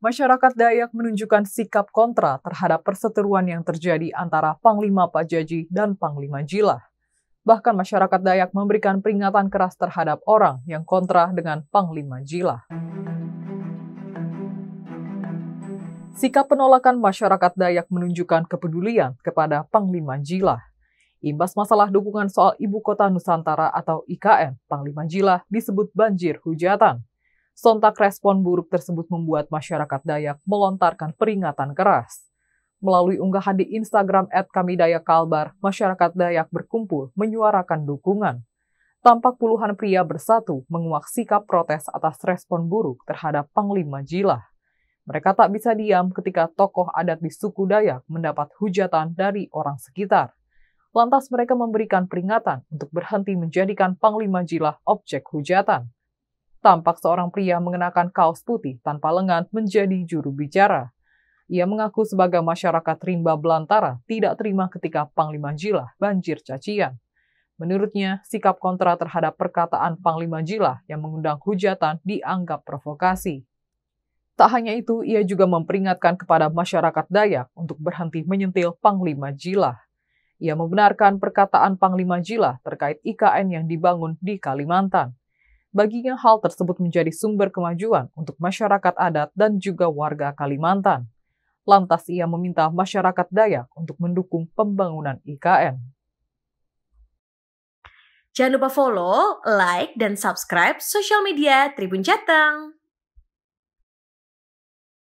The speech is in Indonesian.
Masyarakat Dayak menunjukkan sikap kontra terhadap perseteruan yang terjadi antara Panglima Pajaji dan Panglima Jilah. Bahkan masyarakat Dayak memberikan peringatan keras terhadap orang yang kontra dengan Panglima Jilah. Sikap penolakan masyarakat Dayak menunjukkan kepedulian kepada Panglima Jilah. Imbas masalah dukungan soal Ibu Kota Nusantara atau IKN, Panglima Jilah disebut banjir hujatan. Sontak respon buruk tersebut membuat masyarakat Dayak melontarkan peringatan keras. Melalui unggahan di Instagram at kami Dayak Kalbar, masyarakat Dayak berkumpul menyuarakan dukungan. Tampak puluhan pria bersatu menguak sikap protes atas respon buruk terhadap Panglima Jilah. Mereka tak bisa diam ketika tokoh adat di suku Dayak mendapat hujatan dari orang sekitar. Lantas mereka memberikan peringatan untuk berhenti menjadikan Panglima Jilah objek hujatan tampak seorang pria mengenakan kaos putih tanpa lengan menjadi juru bicara. Ia mengaku sebagai masyarakat rimba belantara tidak terima ketika Panglima Jilah banjir cacian. Menurutnya, sikap kontra terhadap perkataan Panglima Jilah yang mengundang hujatan dianggap provokasi. Tak hanya itu, ia juga memperingatkan kepada masyarakat Dayak untuk berhenti menyentil Panglima Jilah. Ia membenarkan perkataan Panglima Jilah terkait IKN yang dibangun di Kalimantan baginya hal tersebut menjadi sumber kemajuan untuk masyarakat adat dan juga warga Kalimantan. Lantas ia meminta masyarakat Dayak untuk mendukung pembangunan IKN. Jangan lupa follow, like, dan subscribe sosial media Tribun Jateng.